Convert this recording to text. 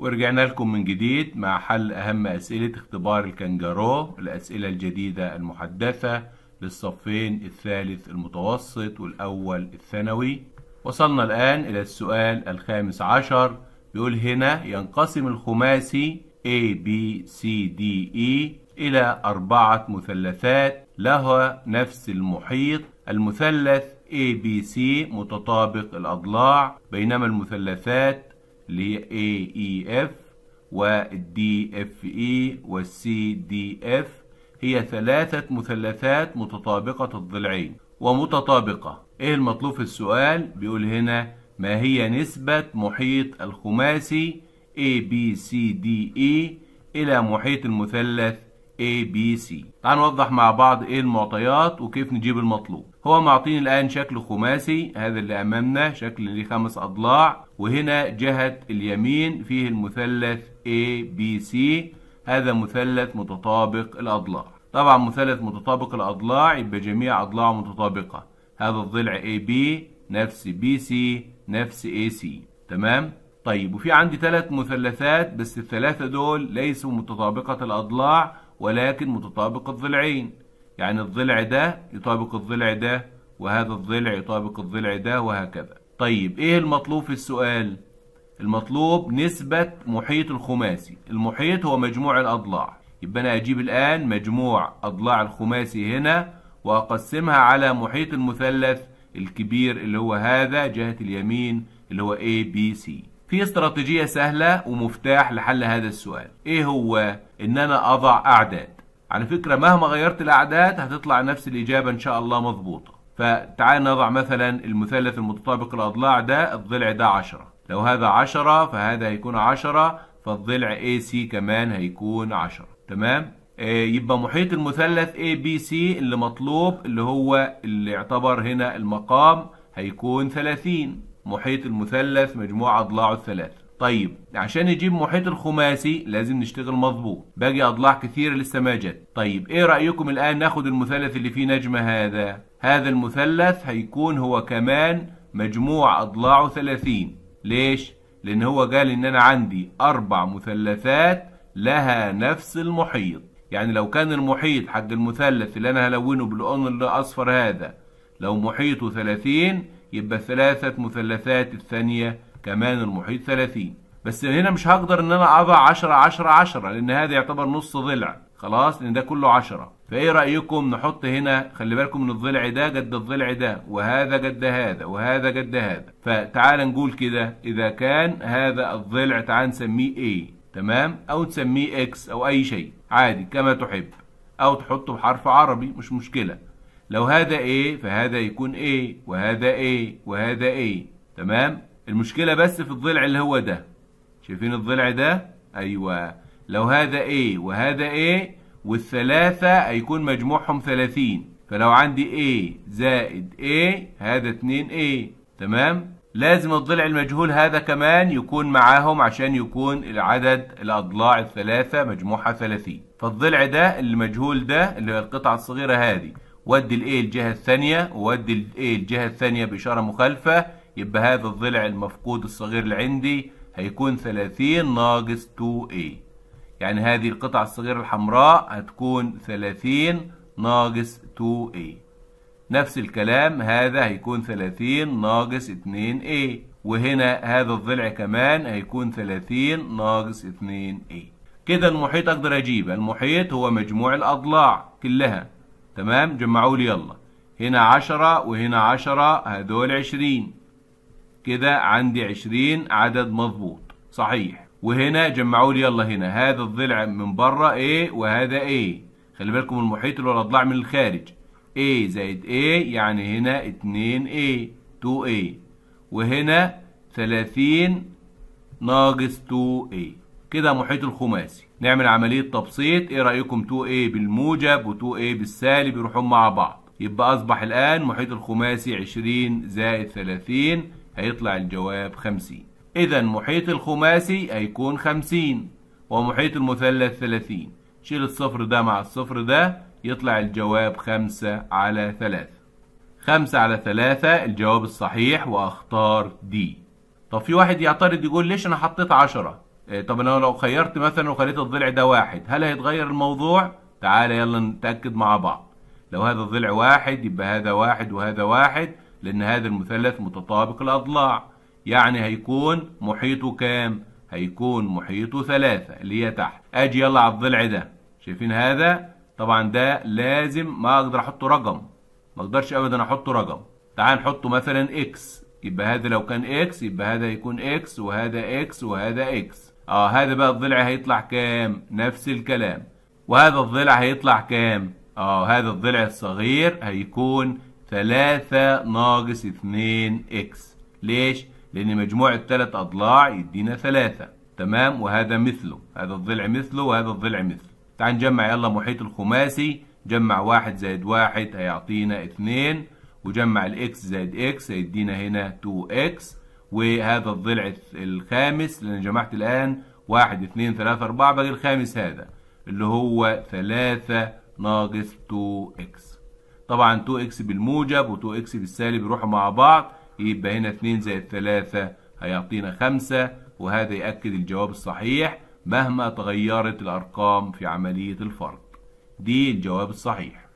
ورجعنا لكم من جديد مع حل أهم أسئلة اختبار الكنجارو الأسئلة الجديدة المحدثة للصفين الثالث المتوسط والأول الثانوي وصلنا الآن إلى السؤال الخامس عشر بيقول هنا ينقسم الخماسي A B C D E إلى أربعة مثلثات لها نفس المحيط المثلث A B C متطابق الأضلاع بينما المثلثات اللي ل AEF والDFE والCDF هي ثلاثة مثلثات متطابقة الضلعين ومتطابقة ايه المطلوب في السؤال بيقول هنا ما هي نسبة محيط الخماسي ABCDE إلى محيط المثلث A B C تعال نوضح مع بعض ايه المعطيات وكيف نجيب المطلوب هو معطيني الآن شكل خماسي هذا اللي أمامنا شكل ليه خمس أضلاع وهنا جهة اليمين فيه المثلث A B C هذا مثلث متطابق الأضلاع طبعا مثلث متطابق الأضلاع يبقى جميع أضلاعه متطابقة هذا الضلع AB نفس BC نفس AC تمام؟ طيب وفي عندي ثلاث مثلثات بس الثلاثة دول ليسوا متطابقة الأضلاع ولكن متطابق الضلعين يعني الضلع ده يطابق الضلع ده وهذا الضلع يطابق الضلع ده وهكذا طيب ايه المطلوب في السؤال المطلوب نسبة محيط الخماسي المحيط هو مجموع الأضلاع يبقى أنا أجيب الآن مجموع أضلاع الخماسي هنا وأقسمها على محيط المثلث الكبير اللي هو هذا جهة اليمين اللي هو ABC في استراتيجية سهلة ومفتاح لحل هذا السؤال ايه هو ان انا اضع اعداد على فكرة مهما غيرت الاعداد هتطلع نفس الاجابة ان شاء الله مظبوطة فتعال نضع مثلا المثلث المتطابق الاضلاع ده الضلع ده 10 لو هذا 10 فهذا هيكون 10 فالضلع AC كمان هيكون 10 تمام آه، يبقى محيط المثلث ABC اللي مطلوب اللي هو اللي يعتبر هنا المقام هيكون 30 محيط المثلث مجموع أضلاعه الثلاثة طيب عشان نجيب محيط الخماسي لازم نشتغل مظبوط باقي أضلاع كثيرة لسه ما جت طيب إيه رأيكم الآن ناخد المثلث اللي فيه نجمة هذا هذا المثلث هيكون هو كمان مجموع أضلاعه 30 ليش؟ لأن هو قال إن أنا عندي أربع مثلثات لها نفس المحيط يعني لو كان المحيط حق المثلث اللي أنا هلونه باللون الأصفر هذا لو محيطه 30 يبقى ثلاثة مثلثات الثانية كمان المحيط 30 بس هنا مش هقدر ان انا اضع 10 10 10 لان هذا يعتبر نص ضلع خلاص لان ده كله 10 فايه رايكم نحط هنا خلي بالكم ان الضلع ده قد الضلع ده وهذا قد هذا وهذا قد هذا فتعال نقول كده اذا كان هذا الضلع تعال نسميه A تمام او تسميه X او اي شيء عادي كما تحب او تحطه بحرف عربي مش مشكله لو هذا A فهذا يكون A وهذا A وهذا A تمام المشكلة بس في الضلع اللي هو ده شايفين الضلع ده أيوة لو هذا A وهذا A والثلاثة هيكون مجموعهم 30 فلو عندي A زائد A هذا اتنين a تمام لازم الضلع المجهول هذا كمان يكون معاهم عشان يكون العدد الأضلاع الثلاثة مجموعها 30 فالضلع ده المجهول ده اللي هي القطعة الصغيرة هذه وادي الايه الجهة الثانية وادي الايه الجهة الثانية بإشارة مخالفة يبقى هذا الضلع المفقود الصغير اللي عندي هيكون 30 ناقص 2A يعني هذه القطعة الصغيرة الحمراء هتكون 30 ناقص 2A نفس الكلام هذا هيكون 30 ناقص 2A وهنا هذا الضلع كمان هيكون 30 ناقص 2A كده المحيط أقدر أجيب المحيط هو مجموع الأضلاع كلها تمام جمعوا لي يلا هنا عشرة وهنا عشرة هدول عشرين كده عندي عشرين عدد مضبوط صحيح وهنا جمعوا لي يلا هنا هذا الضلع من بره A وهذا A خلي بالكم المحيط اللي هو الأضلاع من الخارج A زائد A يعني هنا 2A 2A وهنا 30 ناقص 2A كده محيط الخماسي نعمل عملية تبسيط ايه رأيكم 2a ايه بالموجب و2a ايه بالسالب يروحون مع بعض يبقى أصبح الآن محيط الخماسي 20 زائد 30 هيطلع الجواب 50 إذا محيط الخماسي هيكون 50 ومحيط المثلث 30 شيل الصفر ده مع الصفر ده يطلع الجواب 5 على 3 5 على 3 الجواب الصحيح وأختار دي طب في واحد يعترض يقول ليش أنا حطيت 10 إيه، طب انا لو خيرت مثلا وخليت الضلع ده واحد هل هيتغير الموضوع تعالى يلا نتاكد مع بعض لو هذا الضلع واحد يبقى هذا واحد وهذا واحد لان هذا المثلث متطابق الاضلاع يعني هيكون محيطه كام هيكون محيطه ثلاثة اللي هي تحت اجي يلا على الضلع ده شايفين هذا طبعا ده لازم ما اقدر احطه رقم ما اقدرش ابدا احطه رقم تعال نحطه مثلا اكس يبقى هذا لو كان اكس يبقى هذا يكون اكس وهذا اكس وهذا اكس اه هذا بقى الضلع هيطلع كام نفس الكلام وهذا الضلع هيطلع كام اه هذا الضلع الصغير هيكون 3 ناقص 2 اكس ليش لان مجموع الثلاث اضلاع يدينا 3 تمام وهذا مثله هذا الضلع مثله وهذا الضلع مثله تعال نجمع يلا محيط الخماسي جمع واحد زائد واحد هيعطينا اثنين وجمع الاكس زائد اكس هيدينا هنا 2 اكس وهذا الضلع الخامس لأن جمعت الآن واحد اثنين ثلاثة أربعة باقي الخامس هذا اللي هو ثلاثة ناقص 2x طبعا 2x بالموجب و2x بالسالب يروحوا مع بعض يبقى هنا 2 زائد 3 هيعطينا 5 وهذا يأكد الجواب الصحيح مهما تغيرت الأرقام في عملية الفرض دي الجواب الصحيح